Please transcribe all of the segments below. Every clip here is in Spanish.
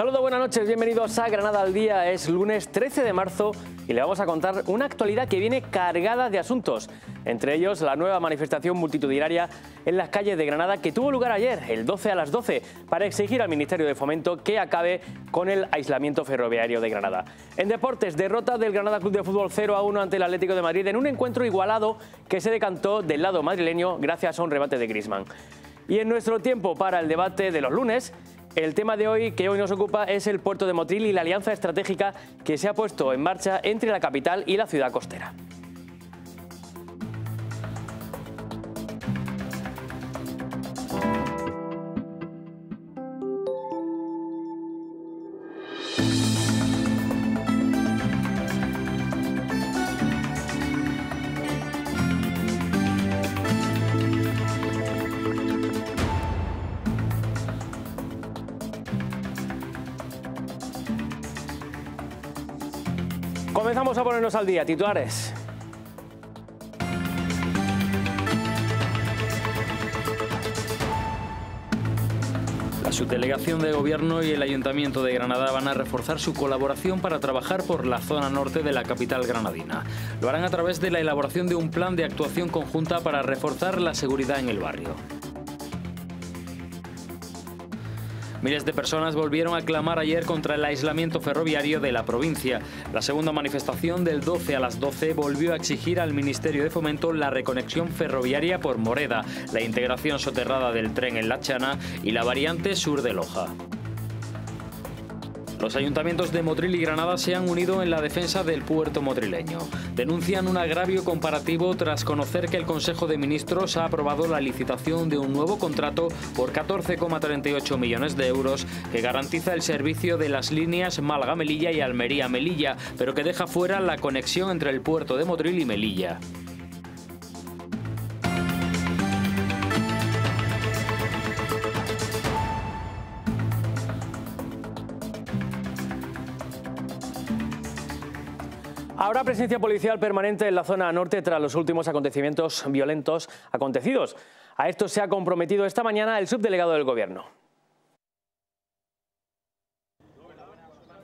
Saludos, buenas noches, bienvenidos a Granada al Día. Es lunes 13 de marzo y le vamos a contar una actualidad que viene cargada de asuntos, entre ellos la nueva manifestación multitudinaria en las calles de Granada que tuvo lugar ayer, el 12 a las 12, para exigir al Ministerio de Fomento que acabe con el aislamiento ferroviario de Granada. En deportes, derrota del Granada Club de Fútbol 0 a 1 ante el Atlético de Madrid en un encuentro igualado que se decantó del lado madrileño gracias a un rebate de Grisman. Y en nuestro tiempo para el debate de los lunes, el tema de hoy que hoy nos ocupa es el puerto de Motril y la alianza estratégica que se ha puesto en marcha entre la capital y la ciudad costera. Empezamos a ponernos al día. Titulares. La subdelegación de Gobierno y el Ayuntamiento de Granada van a reforzar su colaboración para trabajar por la zona norte de la capital granadina. Lo harán a través de la elaboración de un plan de actuación conjunta para reforzar la seguridad en el barrio. Miles de personas volvieron a clamar ayer contra el aislamiento ferroviario de la provincia. La segunda manifestación del 12 a las 12 volvió a exigir al Ministerio de Fomento la reconexión ferroviaria por Moreda, la integración soterrada del tren en La Chana y la variante sur de Loja. Los ayuntamientos de Motril y Granada se han unido en la defensa del puerto motrileño. Denuncian un agravio comparativo tras conocer que el Consejo de Ministros ha aprobado la licitación de un nuevo contrato por 14,38 millones de euros que garantiza el servicio de las líneas Málaga-Melilla y Almería-Melilla, pero que deja fuera la conexión entre el puerto de Motril y Melilla. Ahora presencia policial permanente en la zona norte tras los últimos acontecimientos violentos acontecidos. A esto se ha comprometido esta mañana el subdelegado del Gobierno.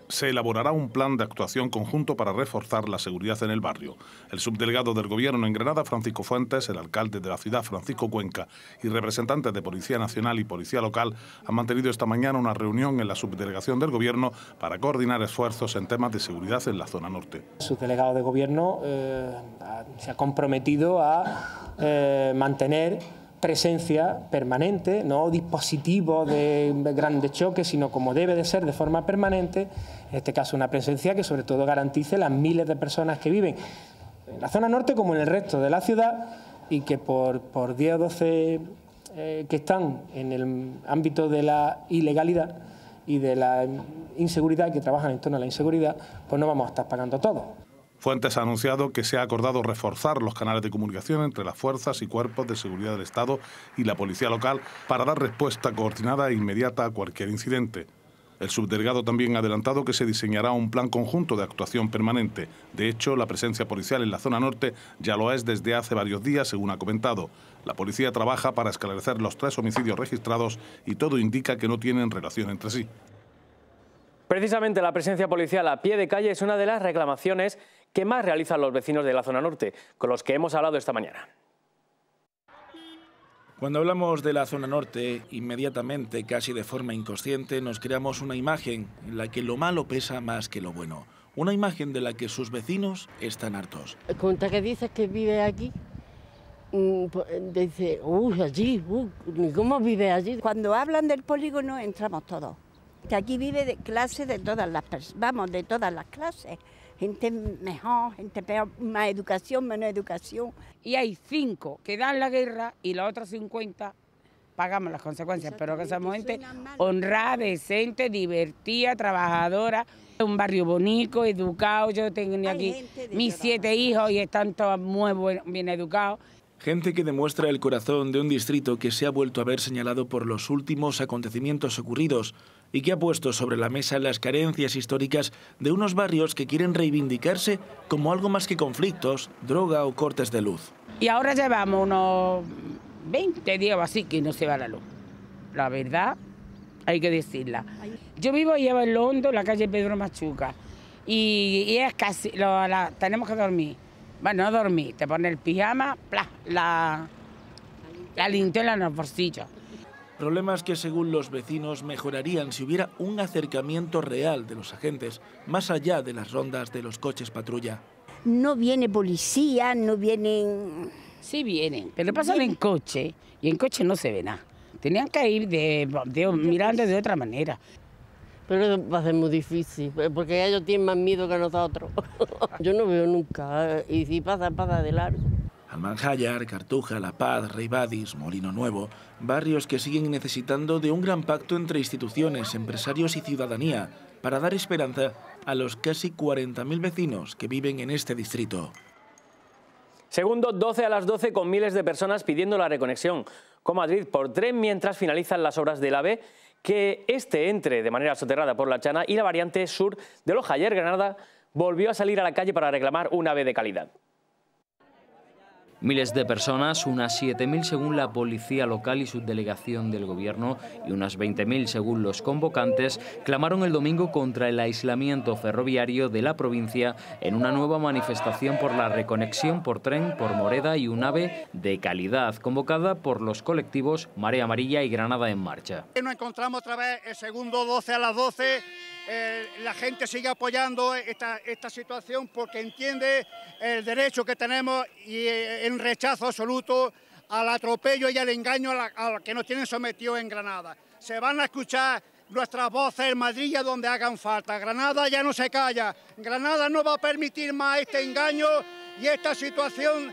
se elaborará un plan de actuación conjunto para reforzar la seguridad en el barrio. El subdelegado del Gobierno en Granada, Francisco Fuentes, el alcalde de la ciudad, Francisco Cuenca, y representantes de Policía Nacional y Policía Local han mantenido esta mañana una reunión en la subdelegación del Gobierno para coordinar esfuerzos en temas de seguridad en la zona norte. El subdelegado de Gobierno eh, se ha comprometido a eh, mantener presencia permanente, no dispositivo de grandes choques, sino como debe de ser de forma permanente en este caso una presencia que sobre todo garantice las miles de personas que viven en la zona norte como en el resto de la ciudad y que por, por 10 o 12 eh, que están en el ámbito de la ilegalidad y de la inseguridad, que trabajan en torno a la inseguridad, pues no vamos a estar pagando todo. Fuentes ha anunciado que se ha acordado reforzar los canales de comunicación entre las fuerzas y cuerpos de seguridad del Estado y la policía local para dar respuesta coordinada e inmediata a cualquier incidente. El subdelegado también ha adelantado que se diseñará un plan conjunto de actuación permanente. De hecho, la presencia policial en la zona norte ya lo es desde hace varios días, según ha comentado. La policía trabaja para esclarecer los tres homicidios registrados y todo indica que no tienen relación entre sí. Precisamente la presencia policial a pie de calle es una de las reclamaciones que más realizan los vecinos de la zona norte, con los que hemos hablado esta mañana. Cuando hablamos de la zona norte, inmediatamente, casi de forma inconsciente, nos creamos una imagen en la que lo malo pesa más que lo bueno. Una imagen de la que sus vecinos están hartos. Cuenta que dices que vive aquí. Mm, pues, dice, uy, allí, ¿cómo vive allí? Cuando hablan del polígono entramos todos. Que aquí vive de clase de todas las personas, vamos, de todas las clases gente mejor, gente peor, más educación, menos educación. Y hay cinco que dan la guerra y los otros 50 pagamos las consecuencias, pero que somos gente honrada, decente, divertida, trabajadora. Un barrio bonito, educado, yo tengo aquí mis siete hijos y están todos muy bien educados. Gente que demuestra el corazón de un distrito que se ha vuelto a ver señalado por los últimos acontecimientos ocurridos y que ha puesto sobre la mesa las carencias históricas de unos barrios que quieren reivindicarse como algo más que conflictos, droga o cortes de luz. Y ahora llevamos unos 20 días así que no se va la luz. La verdad, hay que decirla. Yo vivo y en Londo, la calle Pedro Machuca, y, es casi, tenemos que dormir bueno, no dormí, te pones el pijama, la, la linterna en el bolsillos. Problemas que según los vecinos mejorarían si hubiera un acercamiento real de los agentes, más allá de las rondas de los coches patrulla. No viene policía, no vienen... Sí vienen, pero pasan en coche y en coche no se ve nada. Tenían que ir mirando de otra manera. Pero va a ser muy difícil, eh, porque ellos tienen más miedo que nosotros. Yo no veo nunca, eh, y si pasa, pasa de largo. Cartuja, La Paz, Reibadis, Molino Nuevo, barrios que siguen necesitando de un gran pacto entre instituciones, empresarios y ciudadanía para dar esperanza a los casi 40.000 vecinos que viven en este distrito. Segundo, 12 a las 12 con miles de personas pidiendo la reconexión con Madrid por tren mientras finalizan las obras del AVE que este entre de manera soterrada por la Chana y la variante sur de Loja. Ayer Granada volvió a salir a la calle para reclamar un ave de calidad. Miles de personas, unas 7.000 según la policía local y su delegación del gobierno y unas 20.000 según los convocantes, clamaron el domingo contra el aislamiento ferroviario de la provincia en una nueva manifestación por la reconexión por tren por Moreda y un AVE de calidad, convocada por los colectivos Marea Amarilla y Granada en Marcha. Nos encontramos otra vez el segundo 12 a las 12 eh, la gente sigue apoyando esta, situación porque entiende el derecho que tenemos y el eh, rechazo absoluto al atropello y al engaño al que nos tienen sometidos en Granada. Se van a escuchar nuestras voces en Madrid y donde hagan falta. Granada ya no se calla. Granada no va a permitir más este engaño y esta situación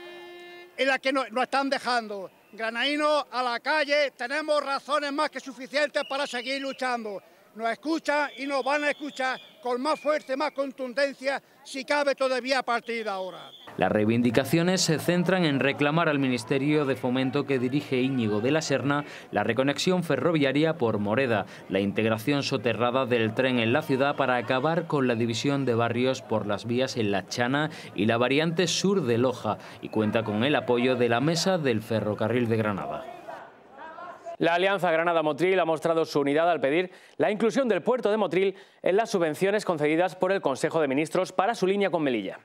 en la que nos, nos están dejando. Granadinos a la calle, tenemos razones más que suficientes para seguir luchando nos escuchan y nos van a escuchar con más fuerza, más contundencia, si cabe todavía a partir de ahora. Las reivindicaciones se centran en reclamar al Ministerio de Fomento que dirige Íñigo de la Serna la reconexión ferroviaria por Moreda, la integración soterrada del tren en la ciudad para acabar con la división de barrios por las vías en La Chana y la variante sur de Loja y cuenta con el apoyo de la Mesa del Ferrocarril de Granada. La Alianza Granada-Motril ha mostrado su unidad al pedir la inclusión del puerto de Motril en las subvenciones concedidas por el Consejo de Ministros para su línea con Melilla.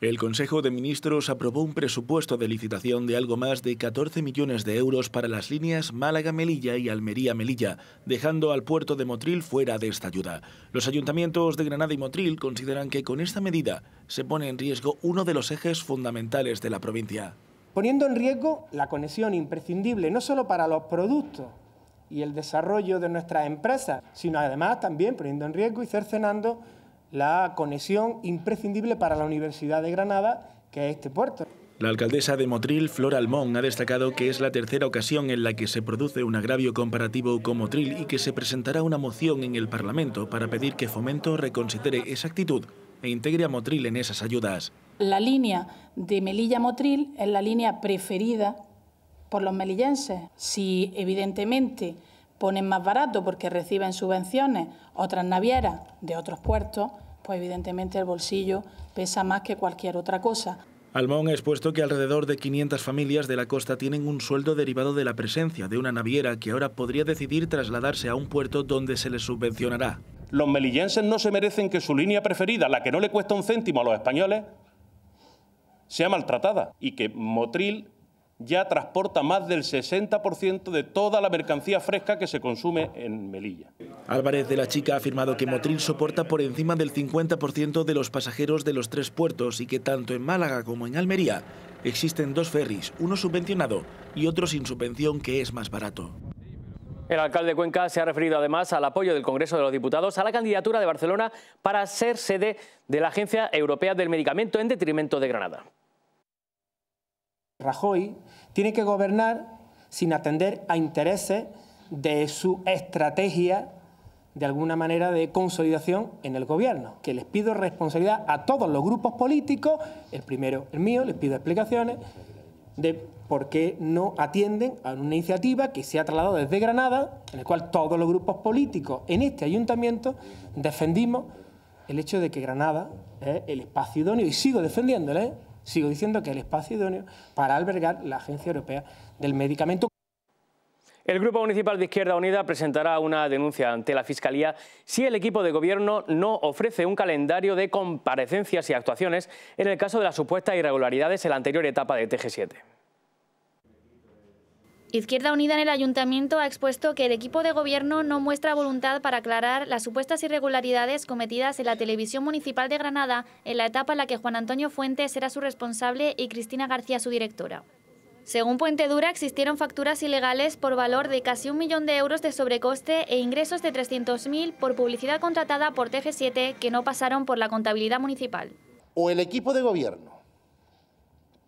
El Consejo de Ministros aprobó un presupuesto de licitación de algo más de 14 millones de euros para las líneas Málaga-Melilla y Almería-Melilla, dejando al puerto de Motril fuera de esta ayuda. Los ayuntamientos de Granada y Motril consideran que con esta medida se pone en riesgo uno de los ejes fundamentales de la provincia poniendo en riesgo la conexión imprescindible no solo para los productos y el desarrollo de nuestras empresas, sino además también poniendo en riesgo y cercenando la conexión imprescindible para la Universidad de Granada, que es este puerto. La alcaldesa de Motril, Flor Almón, ha destacado que es la tercera ocasión en la que se produce un agravio comparativo con Motril y que se presentará una moción en el Parlamento para pedir que Fomento reconsidere esa actitud e integre a Motril en esas ayudas la línea de Melilla-Motril es la línea preferida por los melillenses. Si evidentemente ponen más barato porque reciben subvenciones otras navieras de otros puertos, pues evidentemente el bolsillo pesa más que cualquier otra cosa. Almón ha expuesto que alrededor de 500 familias de la costa tienen un sueldo derivado de la presencia de una naviera que ahora podría decidir trasladarse a un puerto donde se les subvencionará. Los melillenses no se merecen que su línea preferida, la que no le cuesta un céntimo a los españoles, sea maltratada y que Motril ya transporta más del 60% de toda la mercancía fresca que se consume en Melilla. Álvarez de la Chica ha afirmado que Motril soporta por encima del 50% de los pasajeros de los tres puertos y que tanto en Málaga como en Almería existen dos ferries, uno subvencionado y otro sin subvención que es más barato. El alcalde de Cuenca se ha referido además al apoyo del Congreso de los Diputados a la candidatura de Barcelona para ser sede de la Agencia Europea del Medicamento en detrimento de Granada. Rajoy tiene que gobernar sin atender a intereses de su estrategia de alguna manera de consolidación en el gobierno, que les pido responsabilidad a todos los grupos políticos, el primero el mío, les pido explicaciones, porque no atienden a una iniciativa que se ha trasladado desde Granada, en la cual todos los grupos políticos en este ayuntamiento defendimos el hecho de que Granada es el espacio idóneo, y sigo defendiéndole, ¿eh? sigo diciendo que es el espacio idóneo para albergar la Agencia Europea del Medicamento. El Grupo Municipal de Izquierda Unida presentará una denuncia ante la Fiscalía si el equipo de gobierno no ofrece un calendario de comparecencias y actuaciones en el caso de las supuestas irregularidades en la anterior etapa de TG7. Izquierda Unida en el Ayuntamiento ha expuesto que el equipo de gobierno no muestra voluntad para aclarar las supuestas irregularidades cometidas en la televisión municipal de Granada en la etapa en la que Juan Antonio Fuentes era su responsable y Cristina García su directora. Según Puente Dura, existieron facturas ilegales por valor de casi un millón de euros de sobrecoste e ingresos de 300.000 por publicidad contratada por TG7 que no pasaron por la contabilidad municipal. O el equipo de gobierno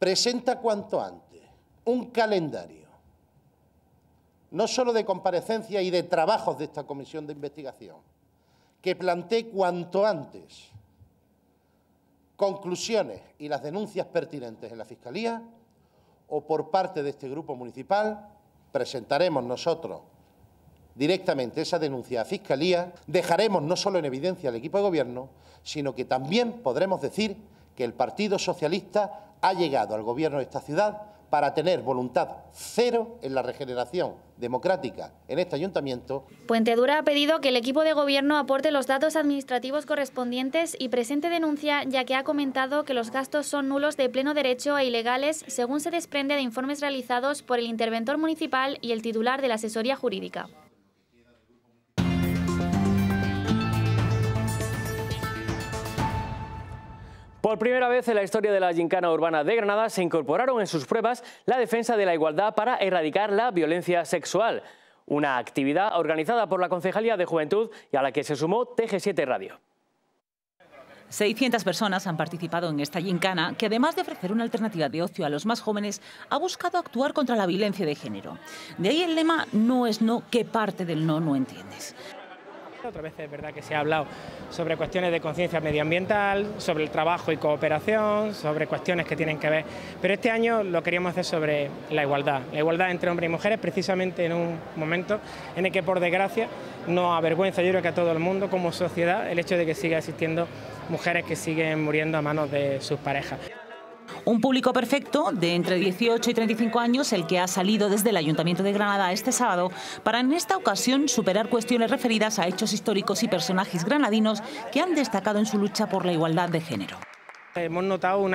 presenta cuanto antes un calendario no solo de comparecencia y de trabajos de esta comisión de investigación, que plantee cuanto antes conclusiones y las denuncias pertinentes en la Fiscalía o por parte de este grupo municipal, presentaremos nosotros directamente esa denuncia a Fiscalía, dejaremos no solo en evidencia al equipo de gobierno, sino que también podremos decir que el Partido Socialista ha llegado al gobierno de esta ciudad para tener voluntad cero en la regeneración democrática en este ayuntamiento. Puente Dura ha pedido que el equipo de gobierno aporte los datos administrativos correspondientes y presente denuncia, ya que ha comentado que los gastos son nulos de pleno derecho e ilegales, según se desprende de informes realizados por el interventor municipal y el titular de la asesoría jurídica. Por primera vez en la historia de la Gincana Urbana de Granada se incorporaron en sus pruebas la defensa de la igualdad para erradicar la violencia sexual, una actividad organizada por la Concejalía de Juventud y a la que se sumó TG7 Radio. 600 personas han participado en esta gincana que además de ofrecer una alternativa de ocio a los más jóvenes, ha buscado actuar contra la violencia de género. De ahí el lema no es no que parte del no no entiendes. Otra vez es verdad que se ha hablado sobre cuestiones de conciencia medioambiental, sobre el trabajo y cooperación, sobre cuestiones que tienen que ver, pero este año lo queríamos hacer sobre la igualdad, la igualdad entre hombres y mujeres, precisamente en un momento en el que por desgracia nos avergüenza, yo creo que a todo el mundo como sociedad, el hecho de que siga existiendo mujeres que siguen muriendo a manos de sus parejas. Un público perfecto de entre 18 y 35 años, el que ha salido desde el Ayuntamiento de Granada este sábado para en esta ocasión superar cuestiones referidas a hechos históricos y personajes granadinos que han destacado en su lucha por la igualdad de género. Hemos notado un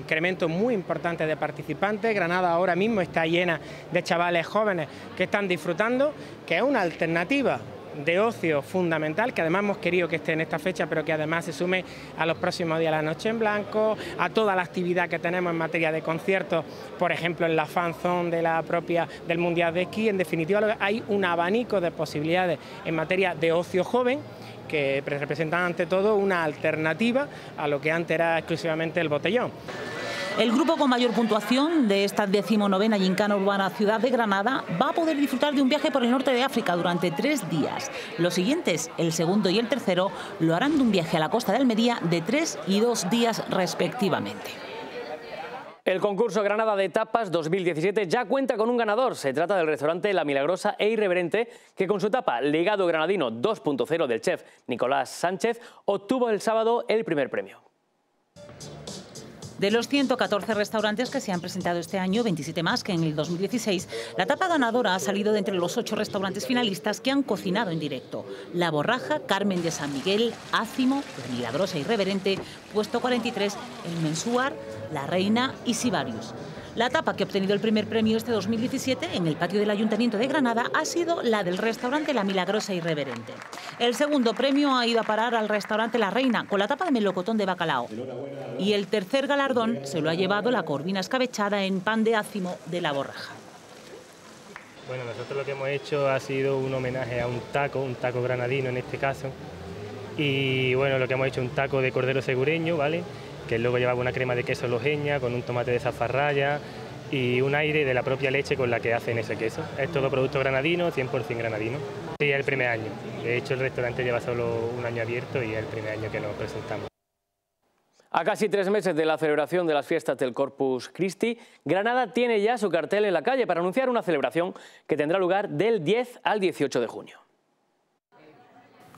incremento muy importante de participantes. Granada ahora mismo está llena de chavales jóvenes que están disfrutando, que es una alternativa de ocio fundamental, que además hemos querido que esté en esta fecha, pero que además se sume a los próximos días, la noche en blanco, a toda la actividad que tenemos en materia de conciertos, por ejemplo, en la fanzón de la propia del Mundial de Esquí. En definitiva, hay un abanico de posibilidades en materia de ocio joven que representan ante todo una alternativa a lo que antes era exclusivamente el botellón. El grupo con mayor puntuación de esta decimonovena Gincana Urbana Ciudad de Granada va a poder disfrutar de un viaje por el norte de África durante tres días. Los siguientes, el segundo y el tercero, lo harán de un viaje a la costa de Almería de tres y dos días respectivamente. El concurso Granada de Tapas 2017 ya cuenta con un ganador. Se trata del restaurante La Milagrosa e Irreverente, que con su tapa Legado Granadino 2.0 del chef Nicolás Sánchez obtuvo el sábado el primer premio. De los 114 restaurantes que se han presentado este año, 27 más que en el 2016, la tapa ganadora ha salido de entre los ocho restaurantes finalistas que han cocinado en directo. La Borraja, Carmen de San Miguel, Ácimo, Milagrosa Milagrosa Irreverente, Puesto 43, El Mensuar, La Reina y Sibarius. La tapa que ha obtenido el primer premio este 2017 en el patio del Ayuntamiento de Granada ha sido la del restaurante La Milagrosa Irreverente. El segundo premio ha ido a parar al restaurante La Reina con la tapa de melocotón de bacalao. Y el tercer galardón se lo ha llevado la corvina escabechada en pan de ácimo de la borraja. Bueno, nosotros lo que hemos hecho ha sido un homenaje a un taco, un taco granadino en este caso. Y bueno, lo que hemos hecho un taco de cordero segureño, ¿vale? que luego llevaba una crema de queso lojeña con un tomate de zafarraya y un aire de la propia leche con la que hacen ese queso. Es todo producto granadino, 100% granadino. Y es el primer año. De hecho, el restaurante lleva solo un año abierto y es el primer año que nos presentamos. A casi tres meses de la celebración de las fiestas del Corpus Christi, Granada tiene ya su cartel en la calle para anunciar una celebración que tendrá lugar del 10 al 18 de junio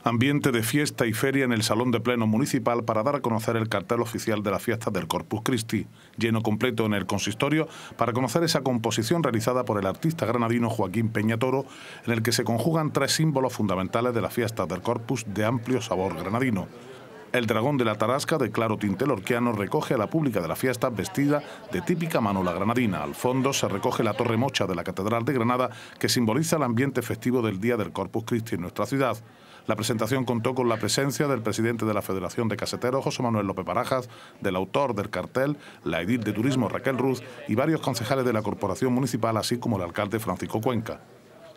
ambiente de fiesta y feria en el Salón de Pleno Municipal para dar a conocer el cartel oficial de la fiesta del Corpus Christi, lleno completo en el consistorio, para conocer esa composición realizada por el artista granadino Joaquín Peña Toro, en el que se conjugan tres símbolos fundamentales de la fiesta del Corpus de amplio sabor granadino. El dragón de la tarasca de claro tinte lorquiano... recoge a la pública de la fiesta vestida de típica manola granadina. Al fondo se recoge la torre mocha de la Catedral de Granada que simboliza el ambiente festivo del Día del Corpus Christi en nuestra ciudad. La presentación contó con la presencia del presidente de la Federación de Caseteros, José Manuel López Barajas, del autor del cartel, la edil de turismo Raquel Ruz y varios concejales de la Corporación Municipal, así como el alcalde Francisco Cuenca.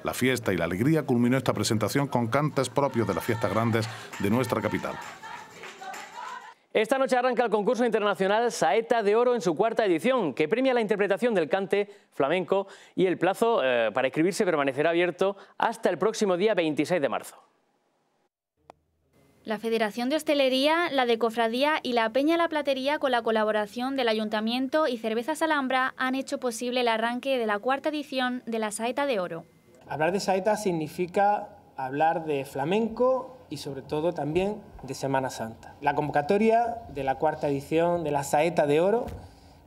La fiesta y la alegría culminó esta presentación con cantes propios de las fiestas grandes de nuestra capital. Esta noche arranca el concurso internacional Saeta de Oro en su cuarta edición, que premia la interpretación del cante flamenco y el plazo eh, para escribirse permanecerá abierto hasta el próximo día 26 de marzo. La Federación de Hostelería, la de Cofradía y la Peña La Platería, con la colaboración del Ayuntamiento y Cervezas Alhambra, han hecho posible el arranque de la cuarta edición de la Saeta de Oro. Hablar de saeta significa hablar de flamenco y sobre todo también de Semana Santa. La convocatoria de la cuarta edición de la Saeta de Oro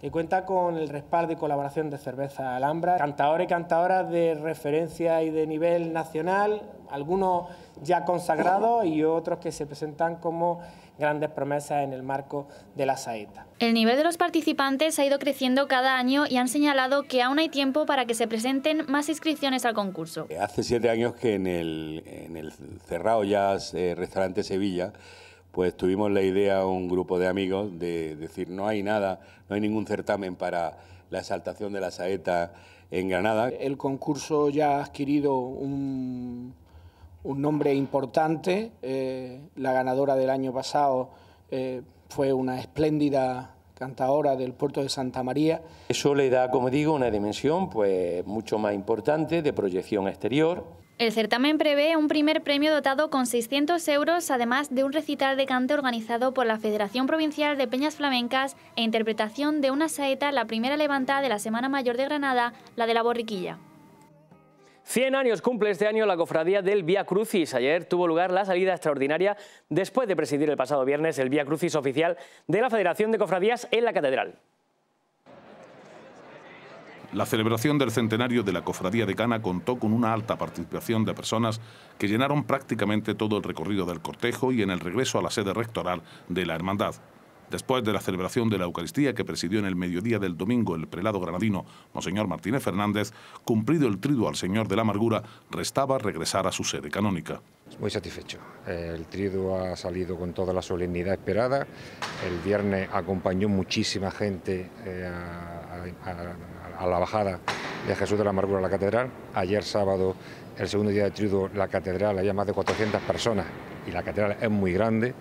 que cuenta con el respaldo y colaboración de Cerveza Alhambra, cantadores y cantadoras de referencia y de nivel nacional, algunos ya consagrados y otros que se presentan como grandes promesas en el marco de la saeta. El nivel de los participantes ha ido creciendo cada año y han señalado que aún hay tiempo para que se presenten más inscripciones al concurso. Hace siete años que en el, cerrado ya eh, Restaurante Sevilla pues tuvimos la idea, un grupo de amigos, de decir, no hay nada, no hay ningún certamen para la exaltación de la saeta en Granada. El concurso ya ha adquirido un, nombre importante. Eh, la ganadora del año pasado eh, fue una espléndida cantadora del puerto de Santa María. Eso le da, como digo, una dimensión pues mucho más importante de proyección exterior. El certamen prevé un primer premio dotado con 600 euros, además de un recital de cante organizado por la Federación Provincial de Peñas Flamencas e interpretación de una saeta, la primera levantada de la Semana Mayor de Granada, la de la borriquilla. 100 años cumple este año la cofradía del Vía Crucis. Ayer tuvo lugar la salida extraordinaria después de presidir el pasado viernes el Vía Crucis oficial de la Federación de Cofradías en la Catedral. La celebración del centenario de la Cofradía de Cana contó con una alta participación de personas que llenaron prácticamente todo el recorrido del cortejo y en el regreso a la sede rectoral de la Hermandad. Después de la celebración de la Eucaristía que presidió en el mediodía del domingo el prelado granadino Monseñor Martínez Fernández, cumplido el triduo al Señor de la Amargura, restaba regresar a su sede canónica. Muy satisfecho. El triduo ha salido con toda la solemnidad esperada. El viernes acompañó muchísima gente eh, a a la bajada de Jesús de la Amargura a la catedral. Ayer sábado, el segundo día de triduo, la catedral, había más de 400 personas y la catedral es muy grande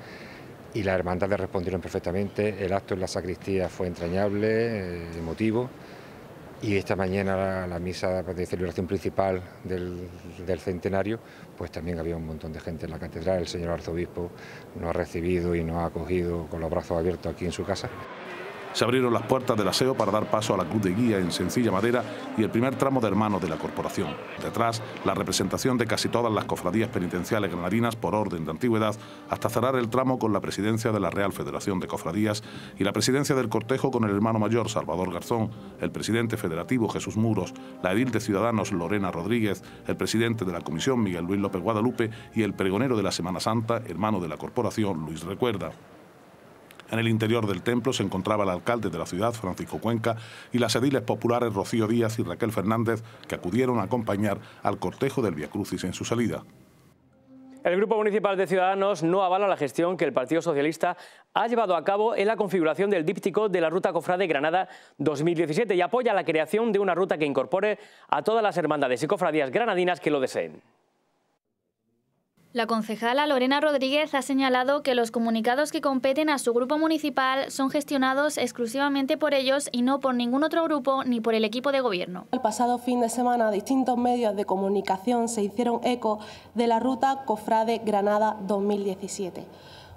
y las hermandades respondieron perfectamente. El acto en la sacristía fue entrañable, eh, emotivo. Y esta mañana la, misa de celebración principal del, del, centenario, pues también había un montón de gente en la catedral. El señor arzobispo nos ha recibido y nos ha acogido con los brazos abiertos aquí en su casa se abrieron las puertas del aseo para dar paso a la cruz de guía en sencilla madera y el primer tramo de hermanos de la corporación. Detrás, la representación de casi todas las cofradías penitenciales granadinas por orden de antigüedad, hasta cerrar el tramo con la presidencia de la Real Federación de Cofradías y la presidencia del cortejo con el hermano mayor Salvador Garzón, el presidente federativo Jesús Muros, la edil de Ciudadanos Lorena Rodríguez, el presidente de la Comisión Miguel Luis López Guadalupe y el pregonero de la Semana Santa, hermano de la corporación Luis Recuerda. En el interior del templo se encontraba el alcalde de la ciudad, Francisco Cuenca, y las ediles populares Rocío Díaz y Raquel Fernández, que acudieron a acompañar al cortejo del Via Crucis en su salida. El Grupo Municipal de Ciudadanos no avala la gestión que el Partido Socialista ha llevado a cabo en la configuración del díptico de la Ruta de Granada 2017 y apoya la creación de una ruta que incorpore a todas las hermandades y cofradías granadinas que lo deseen. La concejala Lorena Rodríguez ha señalado que los comunicados que competen a su grupo municipal son gestionados exclusivamente por ellos y no por ningún otro grupo ni por el equipo de gobierno. El pasado fin de semana distintos medios de comunicación se hicieron eco de la ruta Cofrade Granada 2017.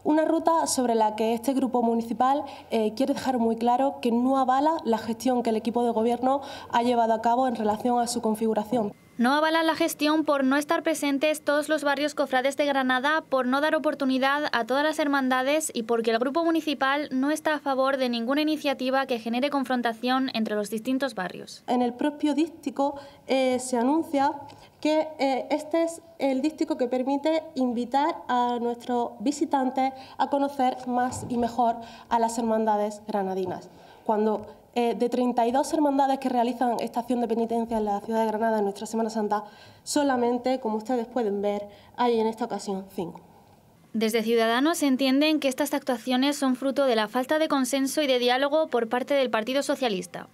Una ruta sobre la que este grupo municipal eh, quiere dejar muy claro que no avala la gestión que el equipo de gobierno ha llevado a cabo en relación a su configuración. No avalan la gestión por no estar presentes todos los barrios cofrades de Granada, por no dar oportunidad a todas las hermandades y porque el grupo municipal no está a favor de ninguna iniciativa que genere confrontación entre los distintos barrios. En el propio dístico eh, se anuncia que eh, este es el dístico que permite invitar a nuestros visitantes a conocer más y mejor a las hermandades granadinas. Cuando eh, de 32 hermandades que realizan esta acción de penitencia en la ciudad de Granada en nuestra Semana Santa, solamente, como ustedes pueden ver, hay en esta ocasión cinco. Desde Ciudadanos entienden que estas actuaciones son fruto de la falta de consenso y de diálogo por parte del Partido Socialista.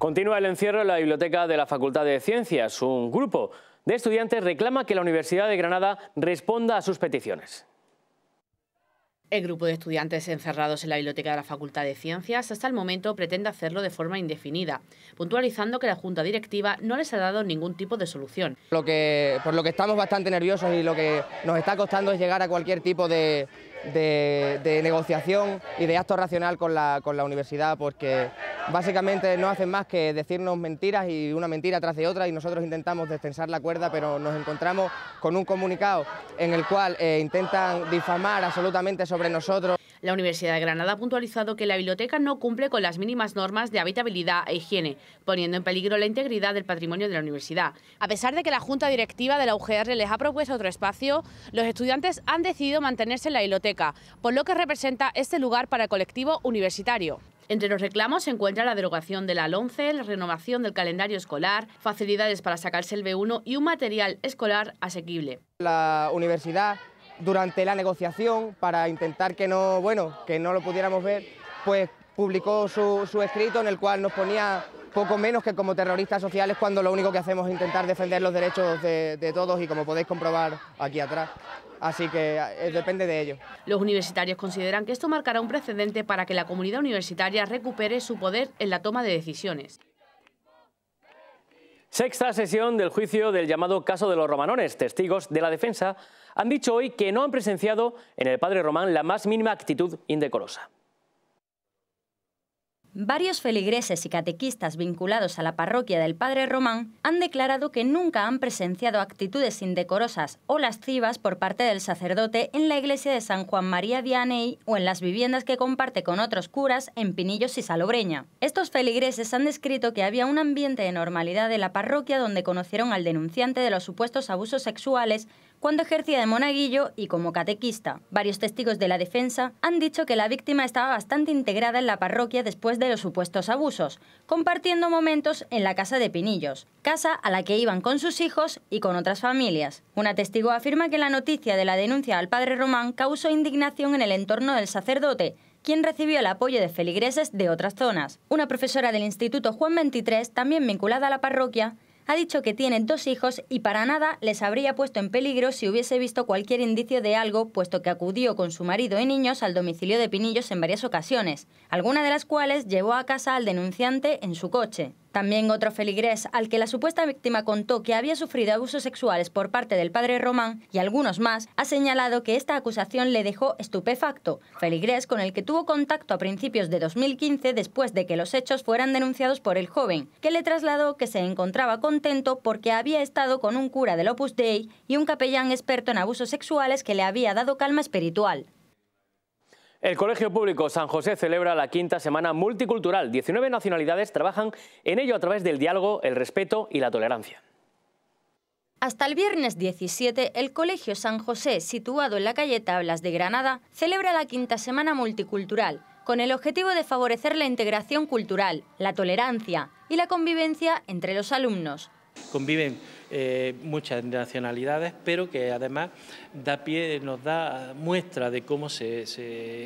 Continúa el encierro en la biblioteca de la Facultad de Ciencias. Un grupo de estudiantes reclama que la Universidad de Granada responda a sus peticiones. El grupo de estudiantes encerrados en la Biblioteca de la Facultad de Ciencias hasta el momento pretende hacerlo de forma indefinida, puntualizando que la Junta Directiva no les ha dado ningún tipo de solución. Lo que, por lo que estamos bastante nerviosos y lo que nos está costando es llegar a cualquier tipo de, de, negociación y de acto racional con la, universidad, porque básicamente no hacen más que decirnos mentiras y una mentira tras de otra y nosotros intentamos destensar la cuerda, pero nos encontramos con un comunicado en el cual eh, intentan difamar absolutamente sobre nosotros. La Universidad de Granada ha puntualizado que la biblioteca no cumple con las mínimas normas de habitabilidad e higiene, poniendo en peligro la integridad del patrimonio de la universidad. A pesar de que la Junta Directiva de la UGR les ha propuesto otro espacio, los estudiantes han decidido mantenerse en la biblioteca por lo que representa este lugar para el colectivo universitario. Entre los reclamos se encuentra la derogación de la 11, la renovación del calendario escolar, facilidades para sacarse el B1 y un material escolar asequible. La universidad, durante la negociación, para intentar que no, bueno, que no lo pudiéramos ver, pues publicó su escrito en el cual nos ponía poco menos que como terroristas sociales cuando lo único que hacemos es intentar defender los derechos de, todos y como podéis comprobar aquí atrás. Así que eh, eh, depende de ello. Los universitarios consideran que esto marcará un precedente para que la comunidad universitaria recupere su poder en la toma de decisiones. Sexta sesión del juicio del llamado caso de los romanones. Testigos de la defensa han dicho hoy que no han presenciado en el padre Román la más mínima actitud indecorosa. Varios feligreses y catequistas vinculados a la parroquia del Padre Román han declarado que nunca han presenciado actitudes indecorosas o lascivas por parte del sacerdote en la iglesia de San Juan María Vianney o en las viviendas que comparte con otros curas en Pinillos y Salobreña. Estos feligreses han descrito que había un ambiente de normalidad en la parroquia donde conocieron al denunciante de los supuestos abusos sexuales cuando ejercía de monaguillo y como catequista. Varios testigos de la defensa han dicho que la víctima estaba bastante integrada en la parroquia después de los supuestos abusos, compartiendo momentos en la casa de Pinillos, casa a la que iban con sus hijos y con otras familias. Una testigo afirma que la noticia de la denuncia al padre Román causó indignación en el entorno del sacerdote, quien recibió el apoyo de feligreses de otras zonas. Una profesora del Instituto Juan 23, también vinculada a la parroquia, ha dicho que tiene dos hijos y para nada les habría puesto en peligro si hubiese visto cualquier indicio de algo, puesto que acudió con su marido y niños al domicilio de Pinillos en varias ocasiones, alguna de las cuales llevó a casa al denunciante en su coche. También otro feligrés, al que la supuesta víctima contó que había sufrido abusos sexuales por parte del padre Román y algunos más, ha señalado que esta acusación le dejó estupefacto, feligrés con el que tuvo contacto a principios de 2015 después de que los hechos fueran denunciados por el joven, que le trasladó que se encontraba contento porque había estado con un cura del Opus Dei y un capellán experto en abusos sexuales que le había dado calma espiritual. El Colegio Público San José celebra la quinta semana multicultural. 19 nacionalidades trabajan en ello a través del diálogo, el respeto y la tolerancia. Hasta el viernes 17, el Colegio San José, situado en la calle Tablas de Granada, celebra la quinta semana multicultural, con el objetivo de favorecer la integración cultural, la tolerancia y la convivencia entre los alumnos. Conviven eh, muchas nacionalidades, pero que además da pie, nos da muestra de cómo se,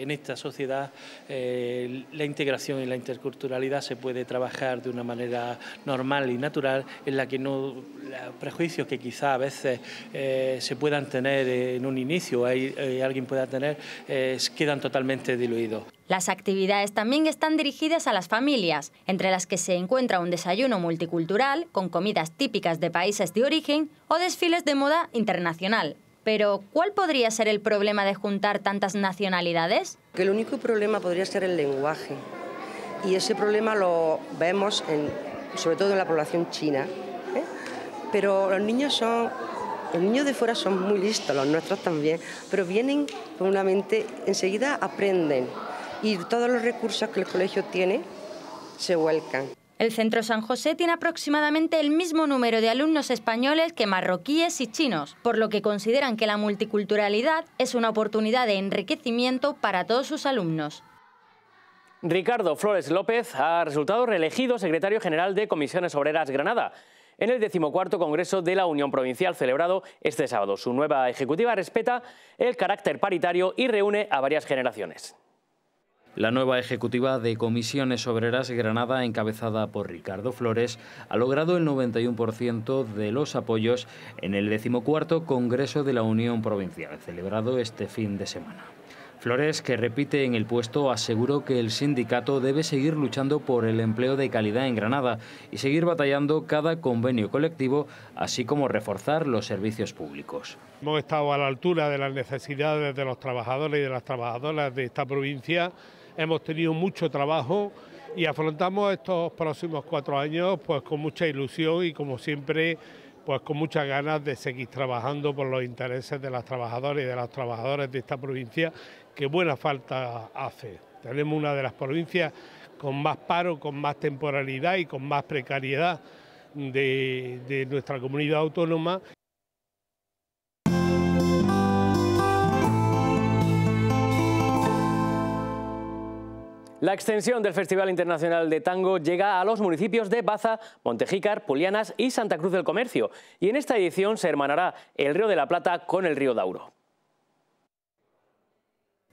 en esta sociedad eh, la integración y la interculturalidad se puede trabajar de una manera normal y natural, en la que no los prejuicios que quizá a veces eh, se puedan tener en un inicio, hay, alguien pueda tener, quedan totalmente diluidos. Las actividades también están dirigidas a las familias, entre las que se encuentra un desayuno multicultural con comidas típicas de países de origen o desfiles de moda internacional. Pero, ¿cuál podría ser el problema de juntar tantas nacionalidades? Que el único problema podría ser el lenguaje. Y ese problema lo vemos sobre todo en la población china. ¿eh? Pero los niños son los niños de fuera son muy listos, los nuestros también, pero vienen con una mente, enseguida aprenden y todos los recursos que el colegio tiene se vuelcan. El Centro San José tiene aproximadamente el mismo número de alumnos españoles que marroquíes y chinos, por lo que consideran que la multiculturalidad es una oportunidad de enriquecimiento para todos sus alumnos. Ricardo Flores López ha resultado reelegido secretario general de Comisiones Obreras Granada en el decimocuarto Congreso de la Unión Provincial celebrado este sábado. Su nueva ejecutiva respeta el carácter paritario y reúne a varias generaciones. La nueva ejecutiva de Comisiones Obreras Granada, encabezada por Ricardo Flores, ha logrado el 91% de los apoyos en el decimocuarto Congreso de la Unión Provincial, celebrado este fin de semana. Flores, que repite en el puesto, aseguró que el sindicato debe seguir luchando por el empleo de calidad en Granada y seguir batallando cada convenio colectivo, así como reforzar los servicios públicos. Hemos estado a la altura de las necesidades de los trabajadores y de las trabajadoras de esta provincia hemos tenido mucho trabajo y afrontamos estos próximos cuatro años pues con mucha ilusión y como siempre pues con muchas ganas de seguir trabajando por los intereses de las trabajadoras y de las trabajadoras de esta provincia que buena falta hace. Tenemos una de las provincias con más paro, con más temporalidad y con más precariedad de nuestra comunidad autónoma La extensión del Festival Internacional de Tango llega a los municipios de Baza, Montejícar, Pulianas y Santa Cruz del Comercio. Y en esta edición se hermanará el Río de la Plata con el Río Dauro.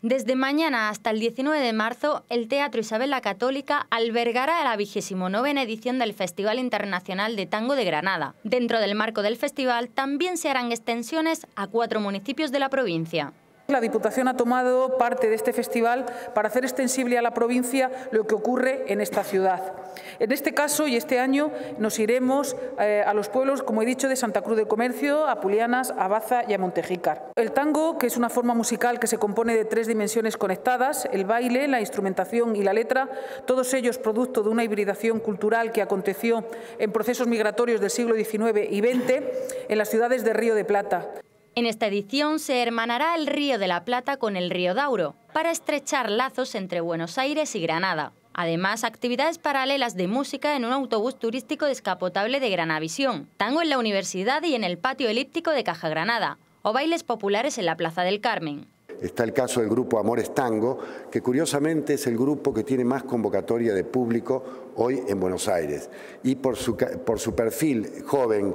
Desde mañana hasta el 19 de marzo, el Teatro Isabel la Católica albergará la 29 edición del Festival Internacional de Tango de Granada. Dentro del marco del festival también se harán extensiones a cuatro municipios de la provincia. La Diputación ha tomado parte de este festival para hacer extensible a la provincia lo que ocurre en esta ciudad. En este caso y este año nos iremos eh, a los pueblos, como he dicho, de Santa Cruz de Comercio, a Pulianas, a Baza y a Montejícar. El tango, que es una forma musical que se compone de tres dimensiones conectadas, el baile, la instrumentación y la letra, todos ellos producto de una hibridación cultural que aconteció en procesos migratorios del siglo XIX y XX en las ciudades de Río de Plata. En esta edición se hermanará el Río de la Plata con el Río Dauro para estrechar lazos entre Buenos Aires y Granada. Además, actividades paralelas de música en un autobús turístico descapotable de Granavisión, tango en la universidad y en el patio elíptico de Caja Granada, o bailes populares en la Plaza del Carmen. Está el caso del grupo Amores Tango, que curiosamente es el grupo que tiene más convocatoria de público hoy en Buenos Aires. Y por su, perfil joven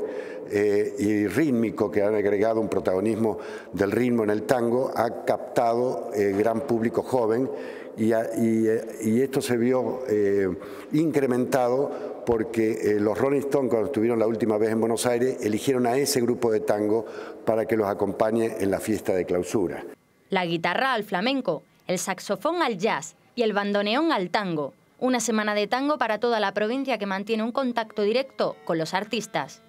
eh, y rítmico, que han agregado un protagonismo del ritmo en el tango, ha captado eh, gran público joven y, eh, esto se vio incrementado porque los Rolling Stones, cuando estuvieron la última vez en Buenos Aires, eligieron a ese grupo de tango para que los acompañe en la fiesta de clausura la guitarra al flamenco, el saxofón al jazz y el bandoneón al tango. Una semana de tango para toda la provincia que mantiene un contacto directo con los artistas.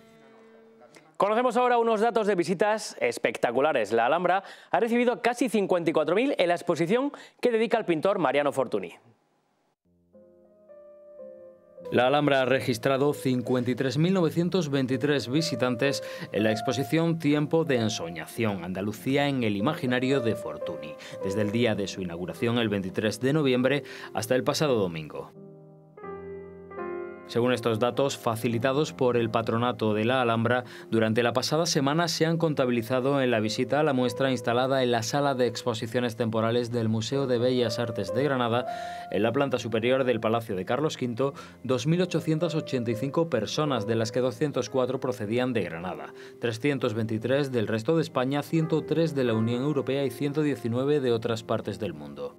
Conocemos ahora unos datos de visitas espectaculares. La Alhambra ha recibido casi 54.000 en la exposición que dedica el pintor Mariano Fortuny. La Alhambra ha registrado 53.923 visitantes en la exposición Tiempo de Ensoñación, Andalucía en el imaginario de Fortuny, desde el día de su inauguración el 23 de noviembre hasta el pasado domingo. Según estos datos facilitados por el Patronato de la Alhambra, durante la pasada semana se han contabilizado en la visita a la muestra instalada en la Sala de Exposiciones Temporales del Museo de Bellas Artes de Granada, en la planta superior del Palacio de Carlos V, 2.885 personas, de las que 204 procedían de Granada, 323 del resto de España, 103 de la Unión Europea y 119 de otras partes del mundo.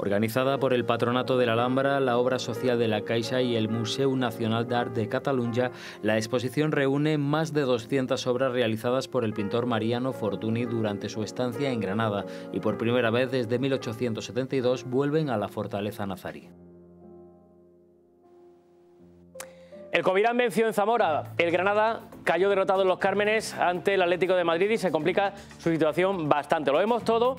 Organizada por el Patronato de la Alhambra, la obra social de la Caixa y el Museo Nacional de Arte de Cataluña, la exposición reúne más de 200 obras realizadas por el pintor Mariano Fortuny durante su estancia en Granada y por primera vez desde 1872 vuelven a la fortaleza nazarí. El Covirán venció en Zamora, el Granada cayó derrotado en los Cármenes ante el Atlético de Madrid y se complica su situación bastante. Lo vemos todo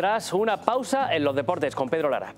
tras una pausa en los deportes con Pedro Lara.